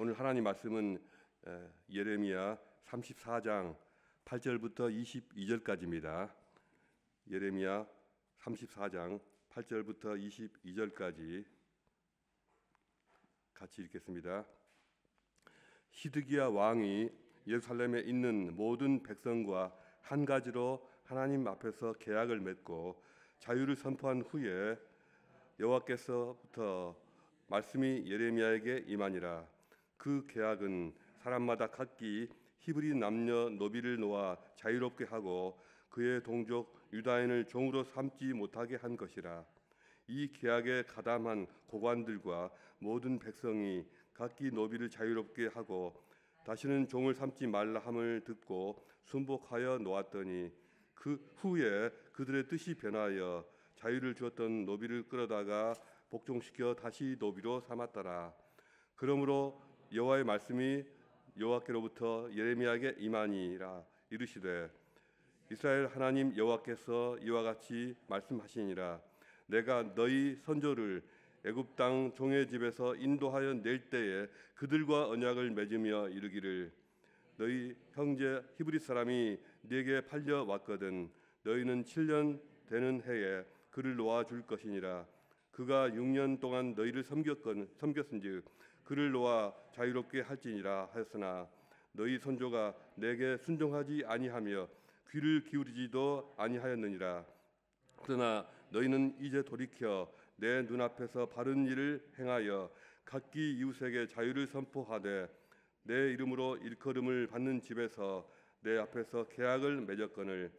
오늘 하나님 말씀은 예레미야 34장 8절부터 22절까지입니다. 예레미야 34장 8절부터 22절까지 같이 읽겠습니다. 히드기야 왕이 예루살렘에 있는 모든 백성과 한 가지로 하나님 앞에서 계약을 맺고 자유를 선포한 후에 여호와께서부터 말씀이 예레미야에게 임하니라 그 계약은 사람마다 각기 히브리 남녀 노비를 놓아 자유롭게 하고 그의 동족 유다인을 종으로 삼지 못하게 한 것이라 이 계약에 가담한 고관들과 모든 백성이 각기 노비를 자유롭게 하고 다시는 종을 삼지 말라 함을 듣고 순복하여 놓았더니 그 후에 그들의 뜻이 변하여 자유를 주었던 노비를 끌어다가 복종시켜 다시 노비로 삼았더라 그러므로 여호와의 말씀이 여호와께로부터 예레미야에게 임하니라 이르시되 이스라엘 하나님 여호와께서 이와 같이 말씀하시니라 내가 너희 선조를 애굽 땅 종의 집에서 인도하여 낼 때에 그들과 언약을 맺으며 이르기를 너희 형제 히브리 사람이 네게 팔려 왔거든 너희는 7년 되는 해에 그를 놓아 줄 것이니라 그가 6년 동안 너희를 섬겼건 섬겼은즉 그를 놓아 자유롭게 할지니라 하였으나 너희 선조가 내게 순종하지 아니하며 귀를 기울이지도 아니하였느니라 그러나 너희는 이제 돌이켜 내 눈앞에서 바른 일을 행하여 각기 이웃에게 자유를 선포하되 내 이름으로 일컬음을 받는 집에서 내 앞에서 계약을 맺었거늘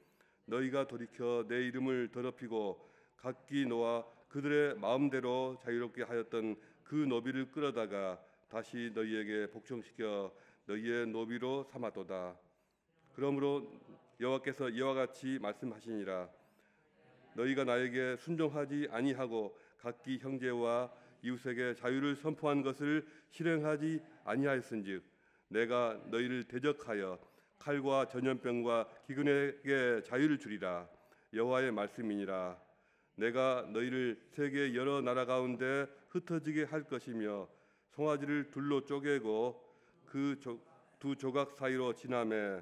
너희가 돌이켜 내 이름을 더럽히고 각기 놓아 그들의 마음대로 자유롭게 하였던 그 노비를 끌어다가 다시 너희에게 복종시켜 너희의 노비로 삼아도다. 그러므로 여호와께서 이와 같이 말씀하시니라. 너희가 나에게 순종하지 아니하고 각기 형제와 이웃에게 자유를 선포한 것을 실행하지 아니하였은즉 내가 너희를 대적하여 칼과 전염병과 기근에게 자유를 주리라 여호와의 말씀이니라 내가 너희를 세계 여러 나라 가운데 흩어지게 할 것이며 송아지를 둘로 쪼개고 그 두 조각 사이로 지나매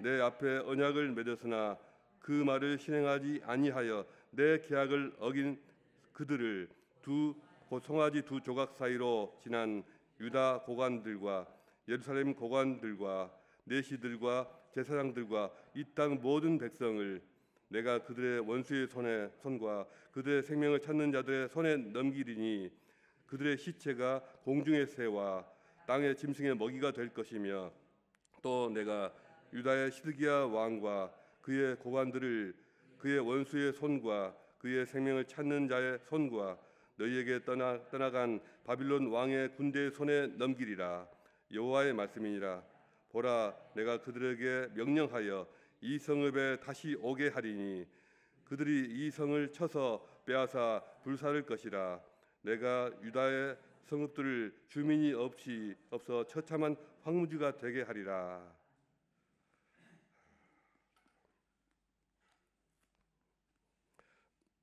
내 앞에 언약을 맺었으나 그 말을 실행하지 아니하여 내 계약을 어긴 그들을 두 송아지 두 조각 사이로 지난 유다 고관들과 예루살렘 고관들과 내시들과 제사장들과 이 땅 모든 백성을 내가 그들의 원수의 손에 손과 그들의 생명을 찾는 자들의 손에 넘기리니 그들의 시체가 공중의 새와 땅의 짐승의 먹이가 될 것이며 또 내가 유다의 시드기야 왕과 그의 고관들을 그의 원수의 손과 그의 생명을 찾는 자의 손과 너희에게 떠나 떠나간 바빌론 왕의 군대의 손에 넘기리라 여호와의 말씀이니라 보라 내가 그들에게 명령하여 이 성읍에 다시 오게 하리니 그들이 이 성을 쳐서 빼앗아 불살을 것이라 내가 유다의 성읍들을 주민이 없이 없어 처참한 황무지가 되게 하리라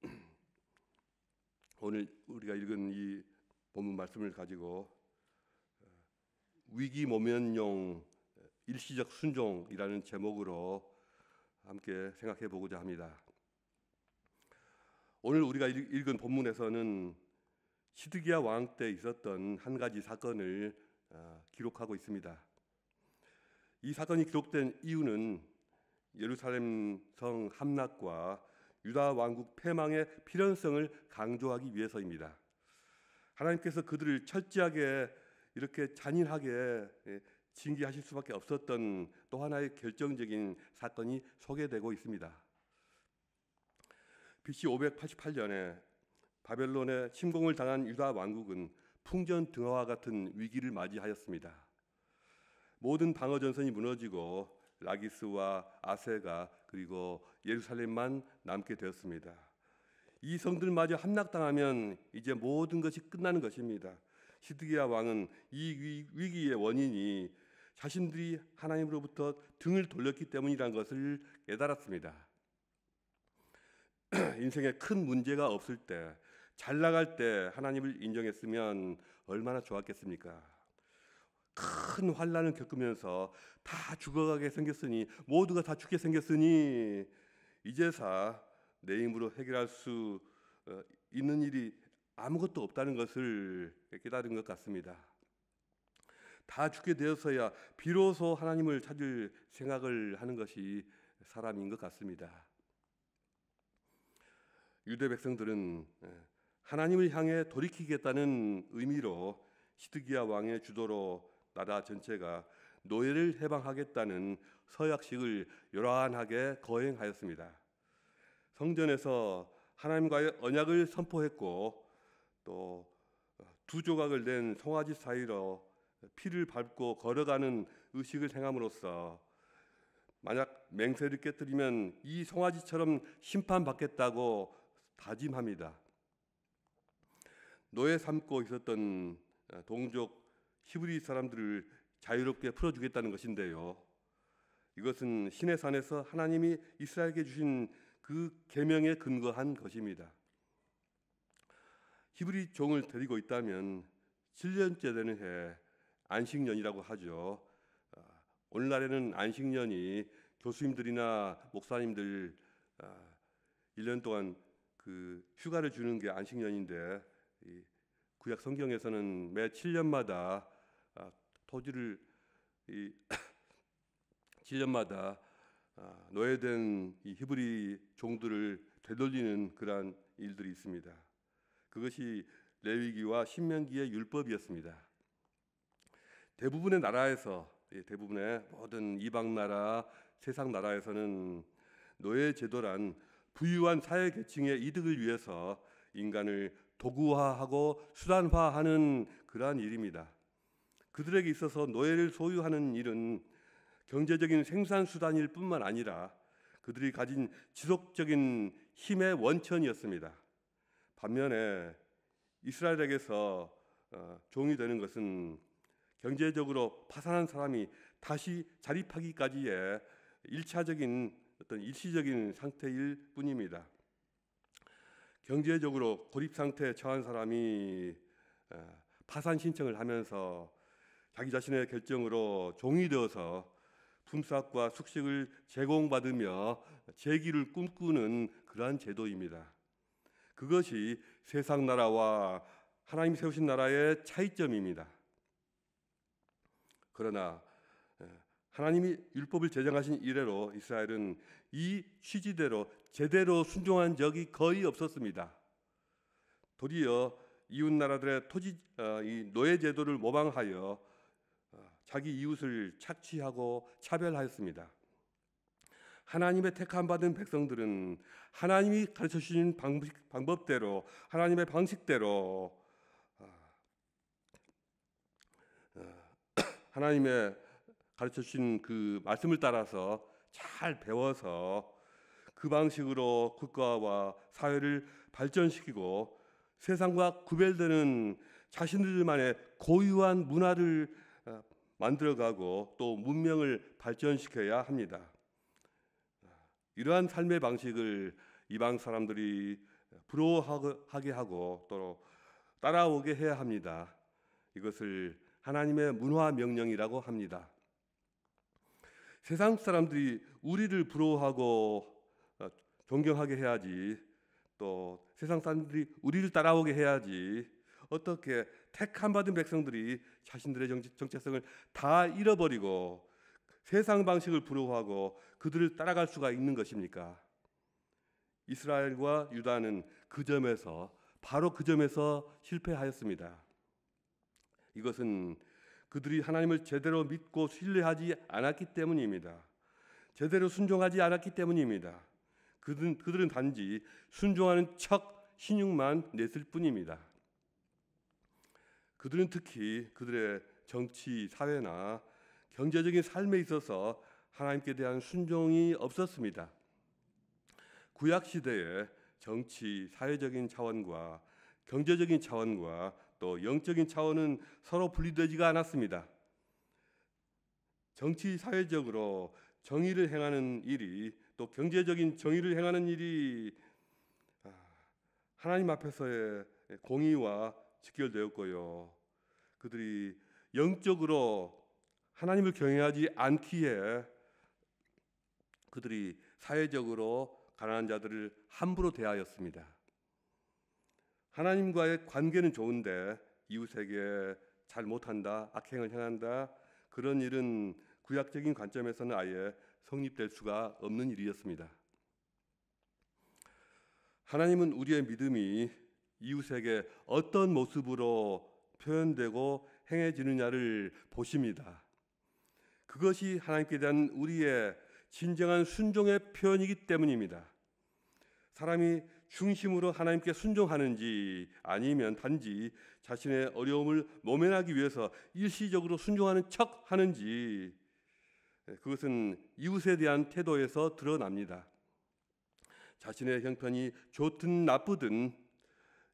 오늘 우리가 읽은 이 본문 말씀을 가지고 위기 모면용 일시적 순종이라는 제목으로 함께 생각해 보고자 합니다. 오늘 우리가 읽은 본문에서는 시드기야 왕 때 있었던 한 가지 사건을 어, 기록하고 있습니다. 이 사건이 기록된 이유는 예루살렘 성 함락과 유다 왕국 패망의 필연성을 강조하기 위해서입니다. 하나님께서 그들을 철저하게 이렇게 잔인하게 예, 징계하실 수밖에 없었던 또 하나의 결정적인 사건이 소개되고 있습니다. BC 588년에 바벨론에 침공을 당한 유다 왕국은 풍전 등화와 같은 위기를 맞이하였습니다. 모든 방어 전선이 무너지고 라기스와 아세가 그리고 예루살렘만 남게 되었습니다. 이 성들마저 함락당하면 이제 모든 것이 끝나는 것입니다. 시드기야 왕은 이 위기의 원인이 자신들이 하나님으로부터 등을 돌렸기 때문이라는 것을 깨달았습니다. 인생에 큰 문제가 없을 때, 잘 나갈 때 하나님을 인정했으면 얼마나 좋았겠습니까? 큰 환란을 겪으면서 다 죽어가게 생겼으니 모두가 다 죽게 생겼으니 이제사 내 힘으로 해결할 수 어, 있는 일이 아무것도 없다는 것을 깨달은 것 같습니다. 다 죽게 되어서야 비로소 하나님을 찾을 생각을 하는 것이 사람인 것 같습니다. 유대 백성들은 예, 하나님을 향해 돌이키겠다는 의미로 시드기야 왕의 주도로 나라 전체가 노예를 해방하겠다는 서약식을 요란하게 거행하였습니다. 성전에서 하나님과의 언약을 선포했고 또 두 조각을 낸 송아지 사이로 피를 밟고 걸어가는 의식을 행함으로써 만약 맹세를 깨뜨리면 이 송아지처럼 심판받겠다고 다짐합니다. 노예 삼고 있었던 어, 동족 히브리 사람들을 자유롭게 풀어주겠다는 것인데요. 이것은 신의 산에서 하나님이 이스라엘에게 주신 그 계명에 근거한 것입니다. 히브리 종을 데리고 있다면 7년째 되는 해 안식년이라고 하죠. 아, 오늘날에는 안식년이 교수님들이나 목사님들 1년 아, 동안 그 휴가를 주는 게 안식년인데 구약 성경에서는 매 7년마다 아, 토지를 7년마다 노예된 히브리 종들을 되돌리는 그러한 일들이 있습니다. 그것이 레위기와 신명기의 율법이었습니다. 대부분의 나라에서 예, 대부분의 모든 이방 나라, 세상 나라에서는 노예 제도란 부유한 사회 계층의 이득을 위해서 인간을 도구화하고 수단화하는 그러한 일입니다. 그들에게 있어서 노예를 소유하는 일은 경제적인 생산 수단일 뿐만 아니라 그들이 가진 지속적인 힘의 원천이었습니다. 반면에 이스라엘에게서 어, 종이 되는 것은 경제적으로 파산한 사람이 다시 자립하기까지의 일차적인 어떤 일시적인 상태일 뿐입니다. 경제적으로 고립 상태에 처한 사람이 파산 신청을 하면서 자기 자신의 결정으로 종이 되어서 품삯과 숙식을 제공받으며 재기를 꿈꾸는 그러한 제도입니다. 그것이 세상 나라와 하나님 세우신 나라의 차이점입니다. 그러나 하나님이 율법을 제정하신 이래로 이스라엘은 이 취지대로 제대로 순종한 적이 거의 없었습니다. 도리어 이웃 나라들의 토지 어, 노예 제도를 모방하여 어, 자기 이웃을 착취하고 차별하였습니다. 하나님의 택함 받은 백성들은 하나님이 가르쳐 주신 방식, 방법대로 하나님의 방식대로 하나님의 가르쳐 주신 그 말씀을 따라서 잘 배워서 그 방식으로 국가와 사회를 발전시키고 세상과 구별되는 자신들만의 고유한 문화를 어, 만들어가고 또 문명을 발전시켜야 합니다. 이러한 삶의 방식을 이방 사람들이 부러워하게 하고 또 따라오게 해야 합니다. 이것을 하나님의 문화 명령이라고 합니다. 세상 사람들이 우리를 부러워하고 어, 존경하게 해야지 또 세상 사람들이 우리를 따라오게 해야지 어떻게 택함 받은 백성들이 자신들의 정체, 정체성을 다 잃어버리고 세상 방식을 부러워하고 그들을 따라갈 수가 있는 것입니까? 이스라엘과 유다는 그 점에서 바로 그 점에서 실패하였습니다. 이것은 그들이 하나님을 제대로 믿고 신뢰하지 않았기 때문입니다. 제대로 순종하지 않았기 때문입니다. 그들은, 그들은 단지 순종하는 척 신용만 냈을 뿐입니다. 그들은 특히 그들의 정치, 사회나 경제적인 삶에 있어서 하나님께 대한 순종이 없었습니다. 구약 시대의 정치, 사회적인 차원과 경제적인 차원과 또 영적인 차원은 서로 분리되지가 않았습니다. 정치 사회적으로 정의를 행하는 일이 또 경제적인 정의를 행하는 일이 아, 하나님 앞에서의 공의와 직결되었고요. 그들이 영적으로 하나님을 경외하지 않기에 그들이 사회적으로 가난한 자들을 함부로 대하였습니다. 하나님과의 관계는 좋은데 이웃에게 잘 못한다, 악행을 행한다 그런 일은 구약적인 관점에서는 아예 성립될 수가 없는 일이었습니다. 하나님은 우리의 믿음이 이웃에게 어떤 모습으로 표현되고 행해지느냐를 보십니다. 그것이 하나님께 대한 우리의 진정한 순종의 표현이기 때문입니다. 사람이 중심으로 하나님께 순종하는지 아니면 단지 자신의 어려움을 모면하기 위해서 일시적으로 순종하는 척 하는지 예, 그것은 이웃에 대한 태도에서 드러납니다. 자신의 형편이 좋든 나쁘든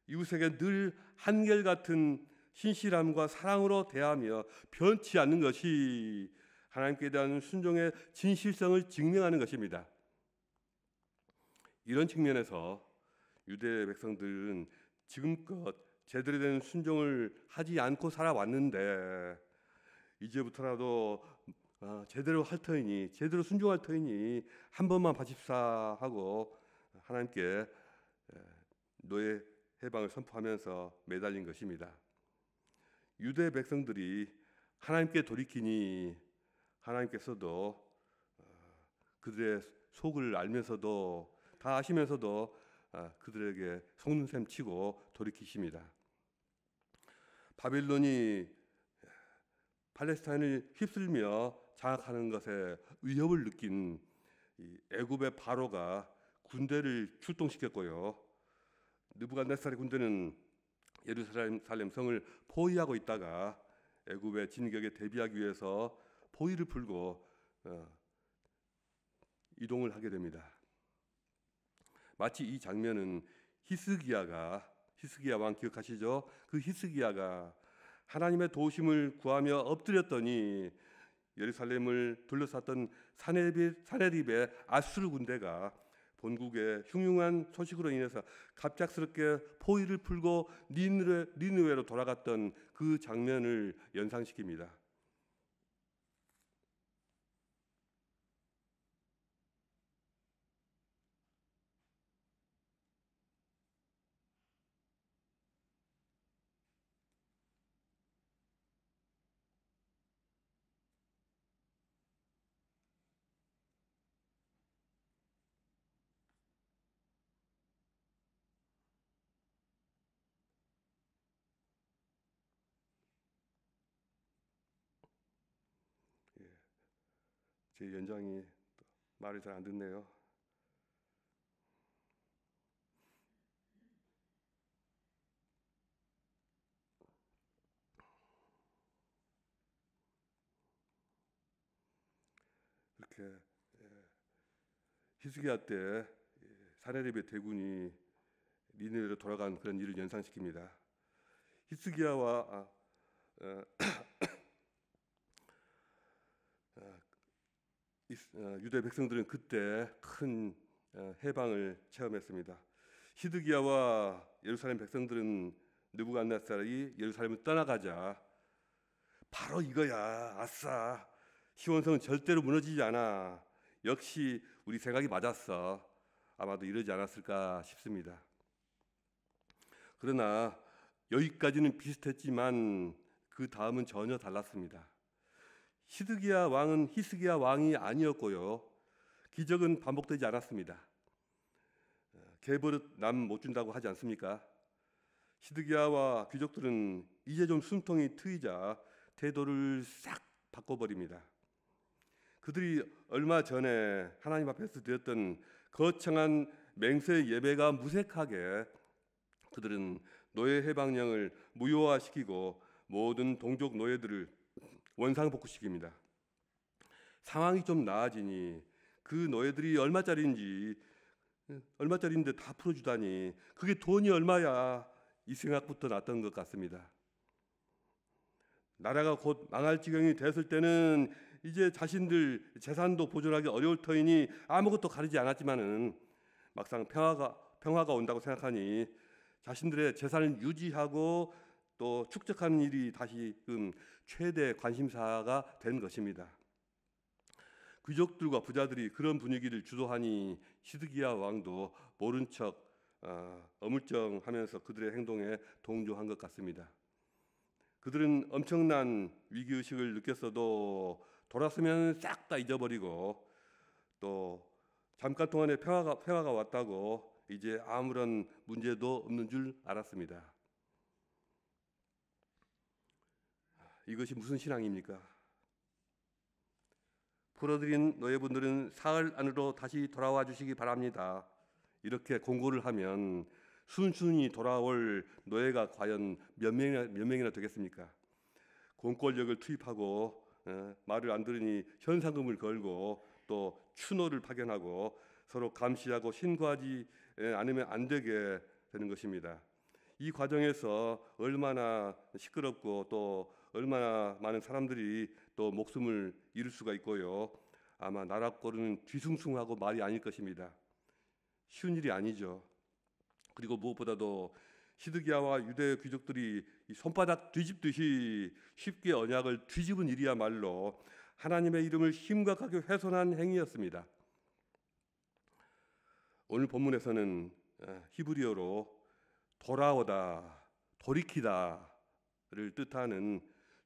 이웃에게 늘 한결같은 신실함과 사랑으로 대하며 변치 않는 것이 하나님께 대한 순종의 진실성을 증명하는 것입니다. 이런 측면에서 유대 백성들은 지금껏 제대로 된 순종을 하지 않고 살아왔는데 이제부터라도 아, 제대로 할 터이니 제대로 순종할 터이니 한 번만 바십사 하고 하나님께 노예 해방을 선포하면서 매달린 것입니다. 유대 백성들이 하나님께 돌이키니 하나님께서도 어, 그들의 속을 알면서도 다 아시면서도 어, 그들에게 속는 셈 치고 돌이키십니다. 바빌론이 팔레스타인을 휩쓸며 장악하는 것에 위협을 느낀 애굽의 바로가 군대를 출동시켰고요. 느부갓네살의 군대는 예루살렘 성을 포위하고 있다가 애굽의 진격에 대비하기 위해서 포위를 풀고 어, 이동을 하게 됩니다. 마치 이 장면은 히스기야가 히스기야 왕 기억하시죠? 그 히스기야가 하나님의 도심을 구하며 엎드렸더니 예루살렘을 둘러쌌던 사네립의 아수르 군대가 본국의 흉흉한 소식으로 인해서 갑작스럽게 포위를 풀고 니느웨로 돌아갔던 그 장면을 연상시킵니다. 제 연장이 말을 잘안 듣네요. 이렇게 히스기야 때 사레립의 대군이 니네로 돌아간 그런 일을 연상시킵니다. 히스기야와 어, 유대 백성들은 그때 큰 어, 해방을 체험했습니다. 히드기야와 예루살렘 백성들은 느부갓네살이 예루살렘을 떠나가자 바로 이거야 아싸 시온성은 절대로 무너지지 않아 역시 우리 생각이 맞았어 아마도 이러지 않았을까 싶습니다. 그러나 여기까지는 비슷했지만 그 다음은 전혀 달랐습니다. 히스기야 왕은 히스기야 왕이 아니었고요. 기적은 반복되지 않았습니다. 개버릇 남 못 준다고 하지 않습니까? 히드기야와 귀족들은 이제 좀 숨통이 트이자 태도를 싹 바꿔버립니다. 그들이 얼마 전에 하나님 앞에서 드렸던 거창한 맹세 예배가 무색하게 그들은 노예 해방령을 무효화시키고 모든 동족 노예들을 원상복구식입니다. 상황이 좀 나아지니 그 너희들이 얼마짜리인지 얼마짜리인데 다 풀어주다니 그게 돈이 얼마야 이 생각부터 났던 것 같습니다. 나라가 곧 망할 지경이 됐을 때는 이제 자신들 재산도 보존하기 어려울 터이니 아무것도 가리지 않았지만은 막상 평화가 평화가 온다고 생각하니 자신들의 재산을 유지하고 또 축적하는 일이 다시금 음, 최대 관심사가 된 것입니다. 귀족들과 부자들이 그런 분위기를 주도하니 시드기야 왕도 모른 척 어, 물쩡하면서 그들의 행동에 동조한 것 같습니다. 그들은 엄청난 위기 의식을 느꼈어도 돌아서면 싹 다 잊어버리고 또 잠깐 동안에 평화가, 평화가 왔다고 이제 아무런 문제도 없는 줄 알았습니다. 이것이 무슨 신앙입니까? 풀어드린 노예분들은 사흘 안으로 다시 돌아와 주시기 바랍니다. 이렇게 공고를 하면 순순히 돌아올 노예가 과연 몇 명이나, 몇 명이나 되겠습니까? 공권력을 투입하고 어, 말을 안 들으니 현상금을 걸고 또 추노를 파견하고 서로 감시하고 신고하지 않으면 안 되게 되는 것입니다. 이 과정에서 얼마나 시끄럽고 또 얼마나 많은 사람들이 또 목숨을 잃을 수가 있고요. 아마 나락거는 리 뒤숭숭하고 말이 아닐 것입니다. 쉬운 일이 아니죠. 그리고 무엇보다도 시드기야와 유대 귀족들이 손바닥 뒤집듯이 쉽게 언약을 뒤집은 일이야말로 하나님의 이름을 심각하게 훼손한 행위였습니다. 오늘 본문에서는 아, 히브리어로 돌아오다, 돌이키다를 뜻하는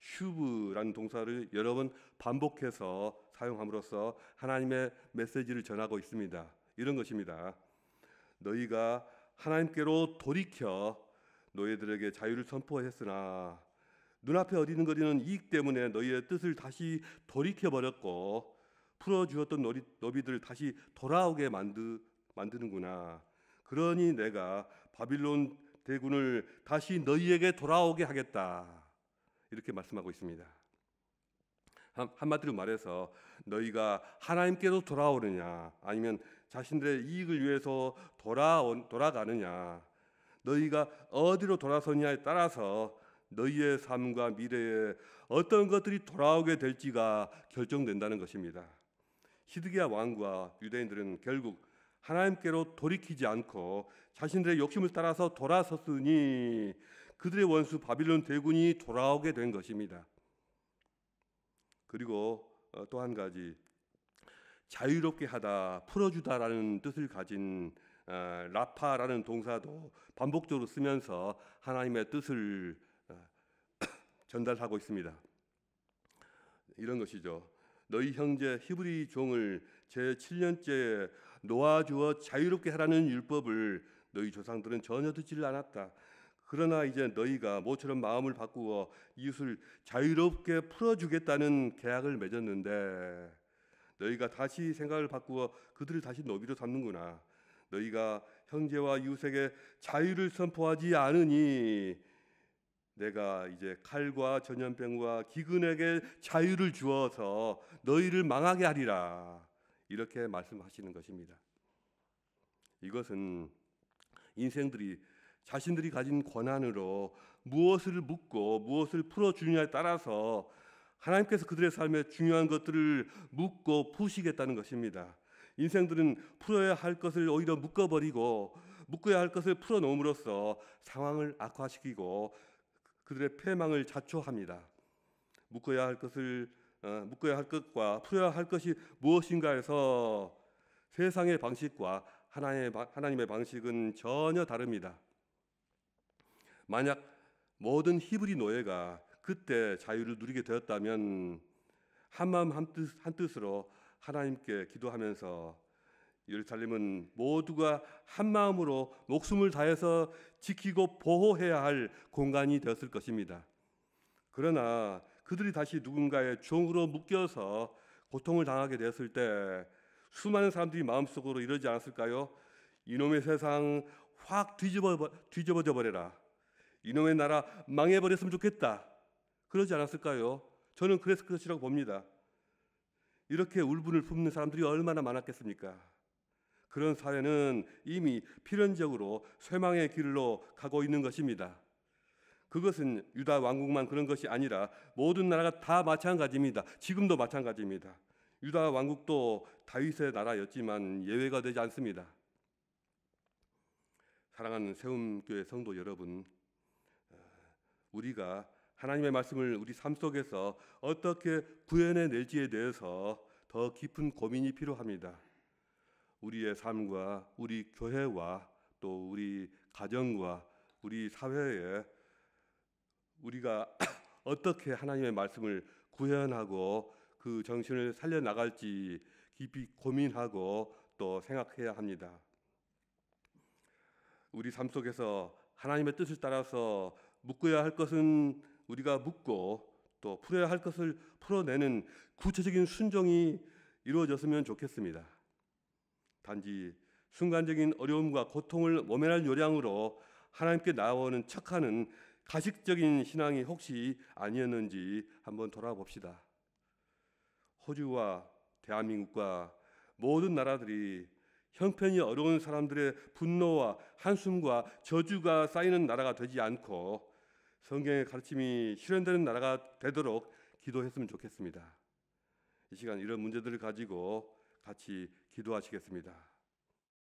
슈브라는 동사를 여러 번 반복해서 사용함으로써 하나님의 메시지를 전하고 있습니다. 이런 것입니다. 너희가 하나님께로 돌이켜 너희들에게 자유를 선포했으나 눈앞에 어리는거리는 이익 때문에 너희의 뜻을 다시 돌이켜 버렸고 풀어 주었던 너비들을 다시 돌아오게 만드 만드는구나. 그러니 내가 바빌론 대군을 다시 너희에게 돌아오게 하겠다. 이렇게 말씀하고 있습니다. 한마디로 말해서 너희가 하나님께로 돌아오느냐 아니면 자신들의 이익을 위해서 돌아 돌아가느냐 너희가 어디로 돌아서냐에 따라서 너희의 삶과 미래에 어떤 것들이 돌아오게 될지가 결정된다는 것입니다. 히드기야 왕과 유대인들은 결국 하나님께로 돌이키지 않고 자신들의 욕심을 따라서 돌아섰으니 그들의 원수 바빌론 대군이 돌아오게 된 것입니다. 그리고 어, 또한 가지 자유롭게 하다, 풀어주다라는 뜻을 가진 어, 라파라는 동사도 반복적으로 쓰면서 하나님의 뜻을 어, 전달하고 있습니다. 이런 것이죠. 너희 형제 히브리 종을 제 7년째 놓아주어 자유롭게 하라는 율법을 너희 조상들은 전혀 듣지를 않았다. 그러나 이제 너희가 모처럼 마음을 바꾸어 이웃을 자유롭게 풀어주겠다는 계약을 맺었는데 너희가 다시 생각을 바꾸어 그들을 다시 노비로 삼는구나. 너희가 형제와 이웃에게 자유를 선포하지 않으니 내가 이제 칼과 전염병과 기근에게 자유를 주어서 너희를 망하게 하리라. 이렇게 말씀하시는 것입니다. 이것은 인생들이 자신들이 가진 권한으로 무엇을 묻고 무엇을 풀어주느냐에 따라서 하나님께서 그들의 삶에 중요한 것들을 묻고 푸시겠다는 것입니다. 인생들은 풀어야 할 것을 오히려 묶어버리고 묶어야 할 것을 풀어놓음으로써 상황을 악화시키고 그들의 패망을 자초합니다. 묶어야 할 것을 어, 묶어야 할 것과 풀어야 할 것이 무엇인가 해서 세상의 방식과 하나님의, 하나님의 방식은 전혀 다릅니다. 만약 모든 히브리 노예가 그때 자유를 누리게 되었다면 한마음 한뜻, 한뜻으로 하나님께 기도하면서 예루살렘은 모두가 한마음으로 목숨을 다해서 지키고 보호해야 할 공간이 되었을 것입니다. 그러나 그들이 다시 누군가의 종으로 묶여서 고통을 당하게 되었을 때 수많은 사람들이 마음속으로 이러지 않았을까요? 이놈의 세상 확 뒤집어 뒤집어져 버려라. 이놈의 나라 망해버렸으면 좋겠다. 그러지 않았을까요? 저는 그랬을 것이라고 봅니다. 이렇게 울분을 품는 사람들이 얼마나 많았겠습니까? 그런 사회는 이미 필연적으로 쇠망의 길로 가고 있는 것입니다. 그것은 유다 왕국만 그런 것이 아니라 모든 나라가 다 마찬가지입니다. 지금도 마찬가지입니다. 유다 왕국도 다윗의 나라였지만 예외가 되지 않습니다. 사랑하는 세움교회 성도 여러분, 우리가 하나님의 말씀을 우리 삶 속에서 어떻게 구현해 낼지에 대해서 더 깊은 고민이 필요합니다. 우리의 삶과 우리 교회와 또 우리 가정과 우리 사회에 우리가 어떻게 하나님의 말씀을 구현하고 그 정신을 살려 나갈지 깊이 고민하고 또 생각해야 합니다. 우리 삶 속에서 하나님의 뜻을 따라서 묶어야할 것은 우리가 묶고또 풀어야 할 것을 풀어내는 구체적인 순종이 이루어졌으면 좋겠습니다. 단지 순간적인 어려움과 고통을 모면할 요량으로 하나님께 나오는 척하는 가식적인 신앙이 혹시 아니었는지 한번 돌아봅시다. 호주와 대한민국과 모든 나라들이 형편이 어려운 사람들의 분노와 한숨과 저주가 쌓이는 나라가 되지 않고 성경의 가르침이 실현되는 나라가 되도록 기도했으면 좋겠습니다. 이 시간 이런 문제들을 가지고 같이 기도하시겠습니다.